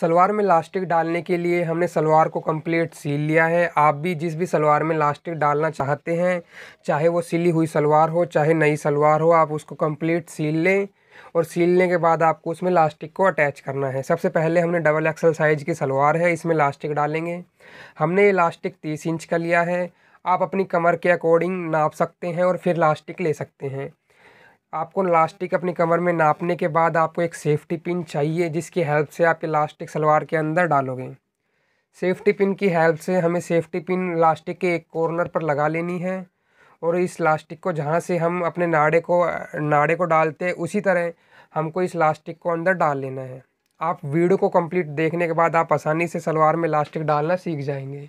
सलवार में लास्टिक डालने के लिए हमने सलवार को कंप्लीट सील लिया है आप भी जिस भी सलवार में लास्टिक डालना चाहते हैं चाहे वो सिली हुई सलवार हो चाहे नई सलवार हो आप उसको कंप्लीट सील लें और सीलने के बाद आपको उसमें लास्टिक को अटैच करना है सबसे पहले हमने डबल एक्सल साइज़ की सलवार है इसमें लास्टिक डालेंगे हमने ये लास्टिक तीस इंच का लिया है आप अपनी कमर के अकॉर्डिंग नाप सकते हैं और फिर लास्टिक ले सकते हैं आपको इलास्टिक अपनी कमर में नापने के बाद आपको एक सेफ्टी पिन चाहिए जिसकी हेल्प से आप इलास्टिक सलवार के अंदर डालोगे सेफ्टी पिन की हेल्प से हमें सेफ्टी पिन इलास्टिक के एक कॉर्नर पर लगा लेनी है और इस इलास्टिक को जहाँ से हम अपने नाड़े को नाड़े को डालते हैं उसी तरह हमको इस इलास्टिक को अंदर डाल लेना है आप वीडियो को कंप्लीट देखने के बाद आप आसानी से सलवार में इलास्टिक डालना सीख जाएंगे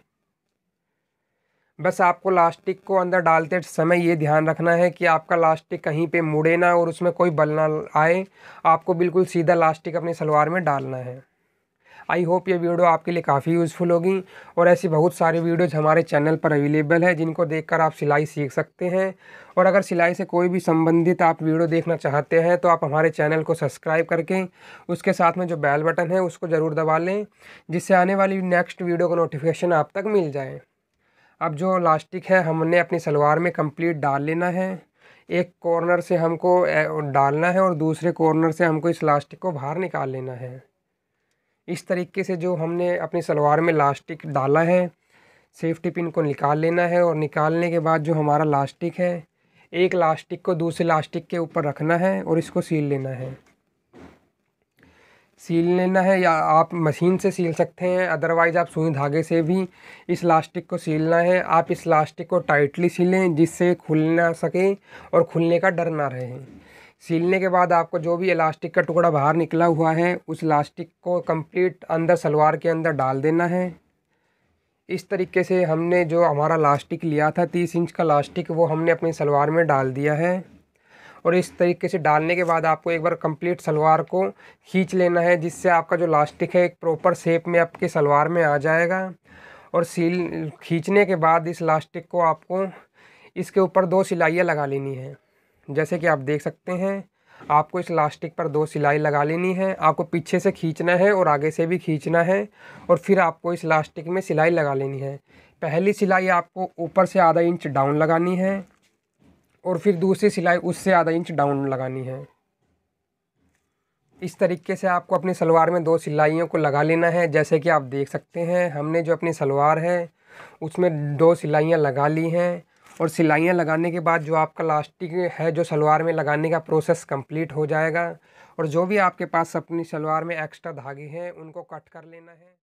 बस आपको लास्टिक को अंदर डालते समय ये ध्यान रखना है कि आपका लास्टिक कहीं पे मुड़े ना और उसमें कोई बल ना आए आपको बिल्कुल सीधा लास्टिक अपनी सलवार में डालना है आई होप ये वीडियो आपके लिए काफ़ी यूज़फुल होगी और ऐसी बहुत सारी वीडियोज़ हमारे चैनल पर अवेलेबल है जिनको देखकर आप सिलाई सीख सकते हैं और अगर सिलाई से कोई भी संबंधित आप वीडियो देखना चाहते हैं तो आप हमारे चैनल को सब्सक्राइब करके उसके साथ में जो बैल बटन है उसको ज़रूर दबा लें जिससे आने वाली नेक्स्ट वीडियो का नोटिफिकेशन आप तक मिल जाए अब जो लास्टिक है हमने अपनी सलवार में कंप्लीट डाल लेना है एक कॉर्नर से हमको डालना है और दूसरे कॉर्नर से हमको इस लास्टिक को बाहर निकाल लेना है इस तरीके से जो हमने अपनी सलवार में लास्टिक डाला है सेफ्टी पिन को निकाल लेना है और निकालने के बाद जो हमारा लास्टिक है एक लास्टिक को दूसरे लास्टिक के ऊपर रखना है और इसको सील लेना है सील लेना है या आप मशीन से सील सकते हैं अदरवाइज़ आप सुई धागे से भी इस लास्टिक को सीलना है आप इस लास्टिक को टाइटली सीलें जिससे खुल ना सके और खुलने का डर ना रहे सीलने के बाद आपको जो भी इलास्टिक का टुकड़ा बाहर निकला हुआ है उस इलास्टिक को कंप्लीट अंदर सलवार के अंदर डाल देना है इस तरीके से हमने जो हमारा लास्टिक लिया था तीस इंच का लास्टिक वो हमने अपनी सलवार में डाल दिया है और इस तरीके से डालने के बाद आपको एक बार कंप्लीट सलवार को खींच लेना है जिससे आपका जो लास्टिक है एक प्रॉपर शेप में आपके सलवार में आ जाएगा और सील खींचने के बाद इस लास्टिक को आपको इसके ऊपर दो सिलाइयाँ लगा लेनी है जैसे कि आप देख सकते हैं आपको इस लास्टिक पर दो सिलाई लगा लेनी है आपको पीछे से खींचना है और आगे से भी खींचना है और फिर आपको इस लास्टिक में सिलाई लगा लेनी है पहली सिलाई आपको ऊपर से आधा इंच डाउन लगानी है और फिर दूसरी सिलाई उससे आधा इंच डाउन लगानी है इस तरीके से आपको अपनी सलवार में दो सिलाइयों को लगा लेना है जैसे कि आप देख सकते हैं हमने जो अपनी सलवार है उसमें दो सिलाइयाँ लगा ली हैं और सिलाइयाँ लगाने के बाद जो आपका लास्टिक है जो सलवार में लगाने का प्रोसेस कंप्लीट हो जाएगा और जो भी आपके पास अपनी सलवार में एक्स्ट्रा धागे हैं उनको कट कर लेना है